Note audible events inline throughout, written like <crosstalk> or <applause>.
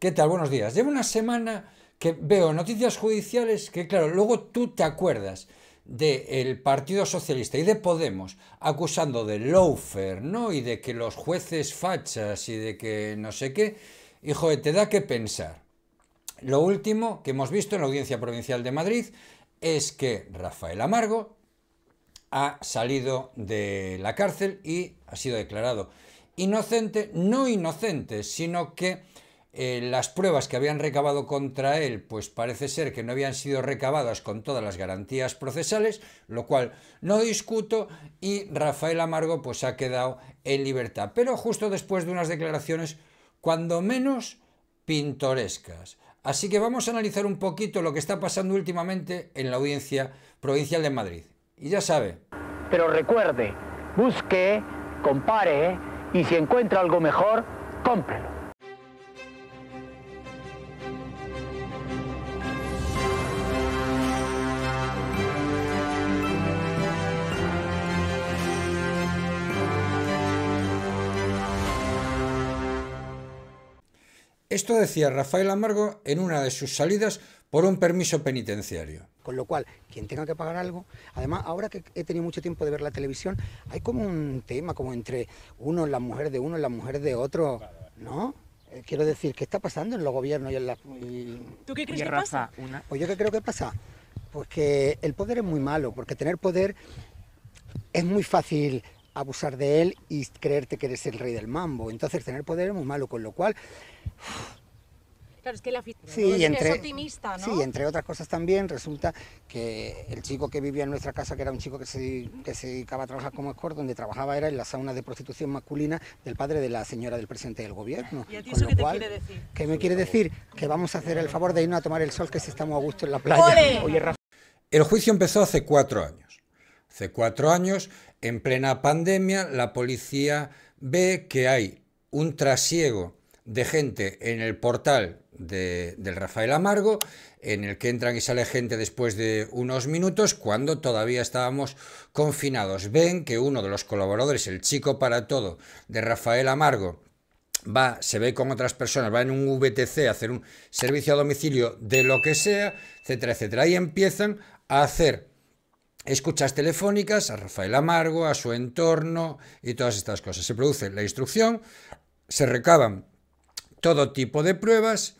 ¿Qué tal? Buenos días. Llevo una semana que veo noticias judiciales que, claro, luego tú te acuerdas del Partido Socialista y de Podemos acusando de loafer, ¿no? Y de que los jueces fachas y de que no sé qué. Hijo te da que pensar. Lo último que hemos visto en la Audiencia Provincial de Madrid es que Rafael Amargo ha salido de la cárcel y ha sido declarado inocente, no inocente, sino que eh, las pruebas que habían recabado contra él, pues parece ser que no habían sido recabadas con todas las garantías procesales, lo cual no discuto, y Rafael Amargo pues ha quedado en libertad. Pero justo después de unas declaraciones, cuando menos pintorescas. Así que vamos a analizar un poquito lo que está pasando últimamente en la audiencia provincial de Madrid. Y ya sabe. Pero recuerde, busque, compare y si encuentra algo mejor, cómprelo. Esto decía Rafael Amargo en una de sus salidas por un permiso penitenciario. Con lo cual, quien tenga que pagar algo, además ahora que he tenido mucho tiempo de ver la televisión, hay como un tema como entre uno, la mujer de uno, la mujer de otro, ¿no? Eh, quiero decir, ¿qué está pasando en los gobiernos y en la... ¿Tú qué crees que pasa? Pues yo qué creo que pasa. Pues que el poder es muy malo, porque tener poder es muy fácil abusar de él y creerte que eres el rey del mambo. Entonces tener poder es muy malo, con lo cual... Claro, es que la sí, es, entre, optimista, ¿no? Sí, entre otras cosas también resulta que el chico que vivía en nuestra casa, que era un chico que se, que se dedicaba a trabajar como escort, donde trabajaba era en la sauna de prostitución masculina del padre de la señora del presidente del gobierno. ¿Y a ti qué te quiere decir? ¿Qué me quiere decir? Que vamos a hacer el favor de irnos a tomar el sol, que si estamos a gusto en la playa. El juicio empezó hace cuatro años. Hace cuatro años, en plena pandemia, la policía ve que hay un trasiego de gente en el portal de, del Rafael Amargo, en el que entran y sale gente después de unos minutos, cuando todavía estábamos confinados. Ven que uno de los colaboradores, el chico para todo, de Rafael Amargo, va, se ve con otras personas, va en un VTC a hacer un servicio a domicilio de lo que sea, etcétera, etcétera. y empiezan a hacer escuchas telefónicas a Rafael Amargo, a su entorno y todas estas cosas. Se produce la instrucción, se recaban todo tipo de pruebas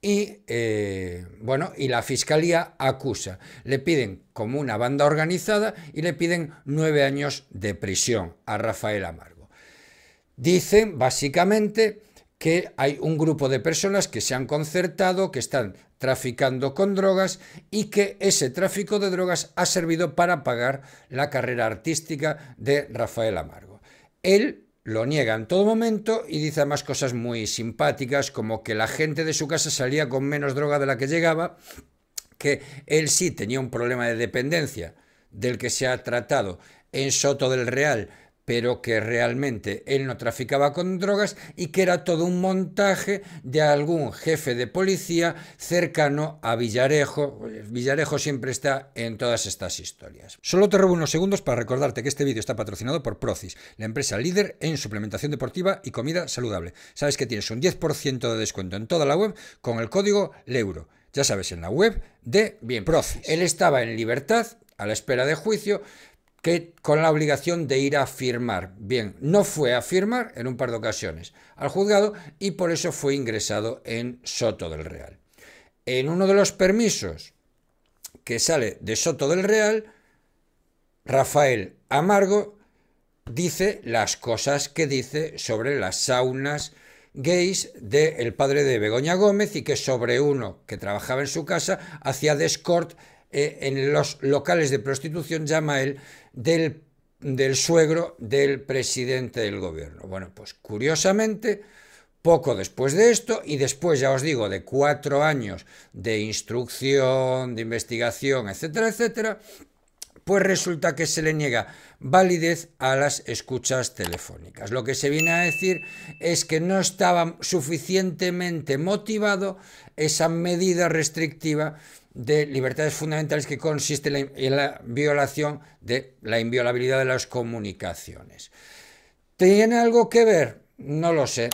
y, eh, bueno, y la fiscalía acusa. Le piden como una banda organizada y le piden nueve años de prisión a Rafael Amargo. Dicen básicamente que hay un grupo de personas que se han concertado, que están traficando con drogas y que ese tráfico de drogas ha servido para pagar la carrera artística de Rafael Amargo. Él lo niega en todo momento y dice además cosas muy simpáticas como que la gente de su casa salía con menos droga de la que llegaba, que él sí tenía un problema de dependencia del que se ha tratado en Soto del Real, pero que realmente él no traficaba con drogas y que era todo un montaje de algún jefe de policía cercano a Villarejo. Villarejo siempre está en todas estas historias. Solo te robo unos segundos para recordarte que este vídeo está patrocinado por Procis, la empresa líder en suplementación deportiva y comida saludable. Sabes que tienes un 10% de descuento en toda la web con el código LEURO. Ya sabes, en la web de Bien Procis. Él estaba en libertad a la espera de juicio, que con la obligación de ir a firmar. Bien, no fue a firmar en un par de ocasiones al juzgado y por eso fue ingresado en Soto del Real. En uno de los permisos que sale de Soto del Real, Rafael Amargo dice las cosas que dice sobre las saunas gays del padre de Begoña Gómez y que sobre uno que trabajaba en su casa hacía descort eh, en los locales de prostitución, llama él del, del suegro del presidente del gobierno. Bueno, pues curiosamente, poco después de esto y después, ya os digo, de cuatro años de instrucción, de investigación, etcétera, etcétera, pues resulta que se le niega validez a las escuchas telefónicas. Lo que se viene a decir es que no estaba suficientemente motivado esa medida restrictiva de libertades fundamentales que consiste en la violación de la inviolabilidad de las comunicaciones. ¿Tiene algo que ver? No lo sé.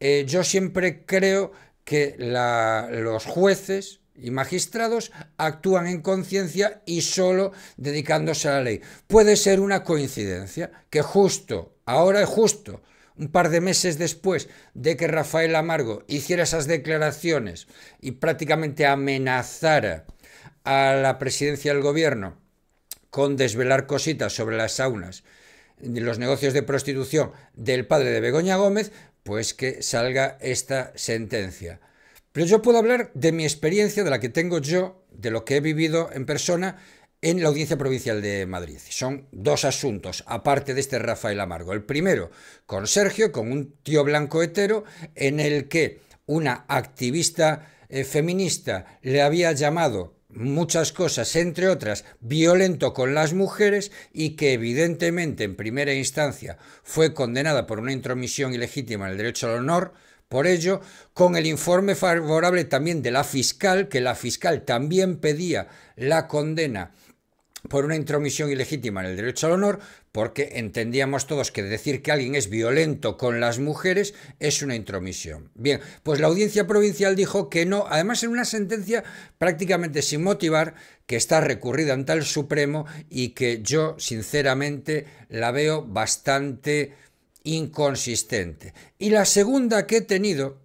Eh, yo siempre creo que los jueces, y magistrados actúan en conciencia y solo dedicándose a la ley. Puede ser una coincidencia que justo, ahora es justo, un par de meses después de que Rafael Amargo hiciera esas declaraciones y prácticamente amenazara a la presidencia del gobierno con desvelar cositas sobre las saunas, los negocios de prostitución del padre de Begoña Gómez, pues que salga esta sentencia. Pero yo puedo hablar de mi experiencia, de la que tengo yo, de lo que he vivido en persona en la Audiencia Provincial de Madrid. Son dos asuntos, aparte de este Rafael Amargo. El primero, con Sergio, con un tío blanco hetero, en el que una activista eh, feminista le había llamado muchas cosas, entre otras, violento con las mujeres y que evidentemente en primera instancia fue condenada por una intromisión ilegítima en el derecho al honor, por ello, con el informe favorable también de la fiscal, que la fiscal también pedía la condena por una intromisión ilegítima en el derecho al honor, porque entendíamos todos que decir que alguien es violento con las mujeres es una intromisión. Bien, pues la audiencia provincial dijo que no, además en una sentencia prácticamente sin motivar, que está recurrida ante el Supremo y que yo sinceramente la veo bastante inconsistente. Y la segunda que he tenido,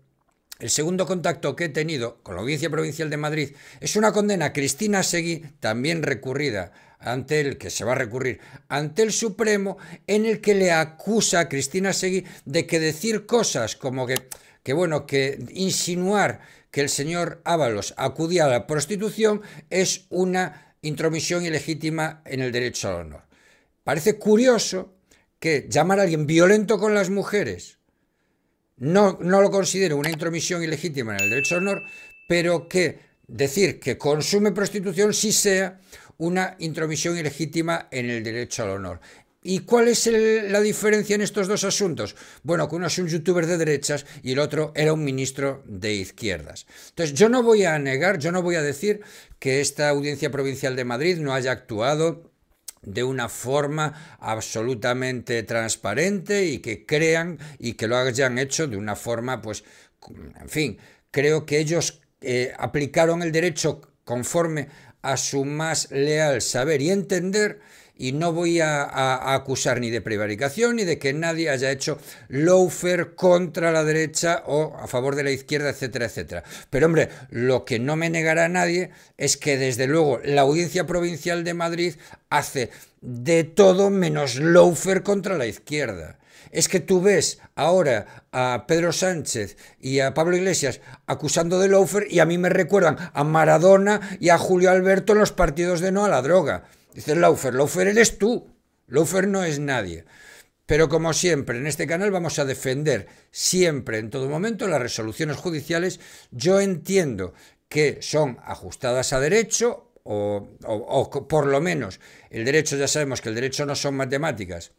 el segundo contacto que he tenido con la Audiencia Provincial de Madrid, es una condena Cristina Seguí, también recurrida ante el que se va a recurrir ante el Supremo, en el que le acusa a Cristina Seguí de que decir cosas como que, que bueno, que insinuar que el señor Ábalos acudía a la prostitución es una intromisión ilegítima en el derecho al honor. Parece curioso que ¿Llamar a alguien violento con las mujeres? No, no lo considero una intromisión ilegítima en el derecho al honor, pero que decir que consume prostitución sí sea una intromisión ilegítima en el derecho al honor. ¿Y cuál es la diferencia en estos dos asuntos? Bueno, que uno es un youtuber de derechas y el otro era un ministro de izquierdas. Entonces, yo no voy a negar, yo no voy a decir que esta audiencia provincial de Madrid no haya actuado de una forma absolutamente transparente y que crean y que lo hayan hecho de una forma, pues, en fin, creo que ellos eh, aplicaron el derecho conforme a su más leal saber y entender y no voy a, acusar ni de prevaricación ni de que nadie haya hecho loafer contra la derecha o a favor de la izquierda, etcétera, etcétera. Pero hombre, lo que no me negará nadie es que desde luego la Audiencia Provincial de Madrid hace de todo menos loafer contra la izquierda. Es que tú ves ahora a Pedro Sánchez y a Pablo Iglesias acusando de loafer y a mí me recuerdan a Maradona y a Julio Alberto en los partidos de no a la droga dices Laufer, Laufer eres tú, Laufer no es nadie. Pero como siempre, en este canal vamos a defender siempre, en todo momento, las resoluciones judiciales. Yo entiendo que son ajustadas a derecho, o por lo menos el derecho, ya sabemos que el derecho no son matemáticas,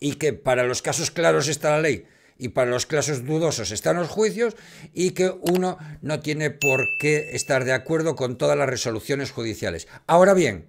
y que para los casos claros está la ley, y para los casos dudosos están los juicios y que uno no tiene por qué estar de acuerdo con todas las resoluciones judiciales. Ahora bien,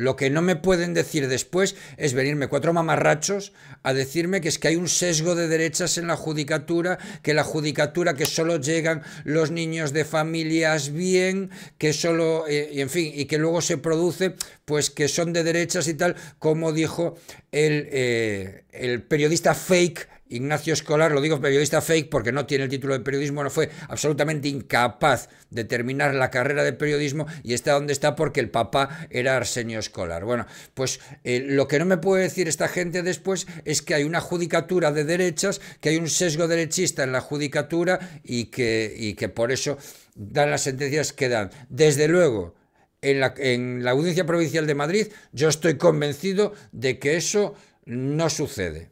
lo que no me pueden decir después es venirme cuatro mamarrachos a decirme que es que hay un sesgo de derechas en la judicatura, que la judicatura que solo llegan los niños de familias bien, que solo, eh, y en fin, y que luego se produce, pues que son de derechas y tal, como dijo el eh, periodista fake Ignacio Escolar, lo digo periodista fake porque no tiene el título de periodismo, no fue absolutamente incapaz de terminar la carrera de periodismo y está donde está porque el papá era Arsenio Escolar. Bueno, pues eh, lo que no me puede decir esta gente después es que hay una judicatura de derechas, que hay un sesgo derechista en la judicatura y que, y que por eso dan las sentencias que dan. Desde luego, en la, en la Audiencia Provincial de Madrid yo estoy convencido de que eso no sucede.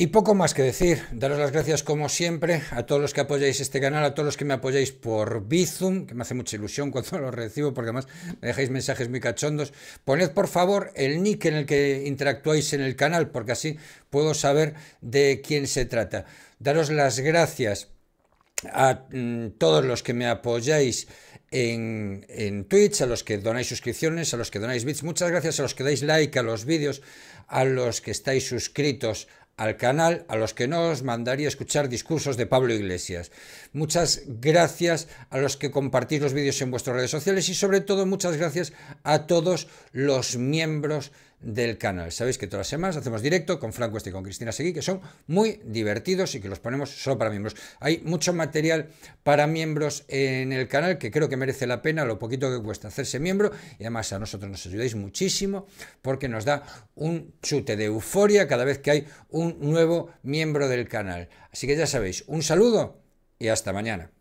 Y poco más que decir, daros las gracias como siempre a todos los que apoyáis este canal, a todos los que me apoyáis por Bizum, que me hace mucha ilusión cuando <laughs> lo recibo, porque además me dejáis mensajes muy cachondos. Poned por favor el nick en el que interactuáis en el canal, porque así puedo saber de quién se trata. Daros las gracias a mm, todos los que me apoyáis en, en, Twitch, a los que donáis suscripciones, a los que donáis bits, muchas gracias a los que dais like a los vídeos, a los que estáis suscritos al canal a los que no os mandaría escuchar discursos de Pablo Iglesias. Muchas gracias a los que compartís los vídeos en vuestras redes sociales y sobre todo muchas gracias a todos los miembros del canal. Sabéis que todas las semanas hacemos directo con Franco Este y con Cristina Seguí, que son muy divertidos y que los ponemos solo para miembros. Hay mucho material para miembros en el canal que creo que merece la pena lo poquito que cuesta hacerse miembro y además a nosotros nos ayudáis muchísimo porque nos da un chute de euforia cada vez que hay un nuevo miembro del canal. Así que ya sabéis, un saludo y hasta mañana.